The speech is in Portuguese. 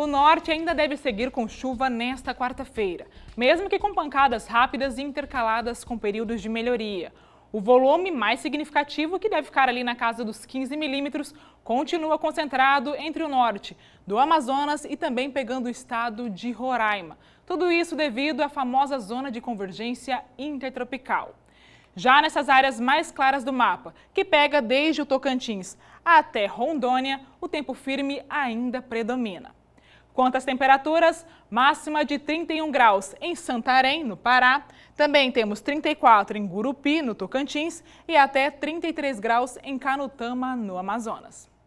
O norte ainda deve seguir com chuva nesta quarta-feira, mesmo que com pancadas rápidas intercaladas com períodos de melhoria. O volume mais significativo, que deve ficar ali na casa dos 15 milímetros, continua concentrado entre o norte do Amazonas e também pegando o estado de Roraima. Tudo isso devido à famosa zona de convergência intertropical. Já nessas áreas mais claras do mapa, que pega desde o Tocantins até Rondônia, o tempo firme ainda predomina. Quanto às temperaturas, máxima de 31 graus em Santarém, no Pará. Também temos 34 em Gurupi, no Tocantins, e até 33 graus em Canutama, no Amazonas.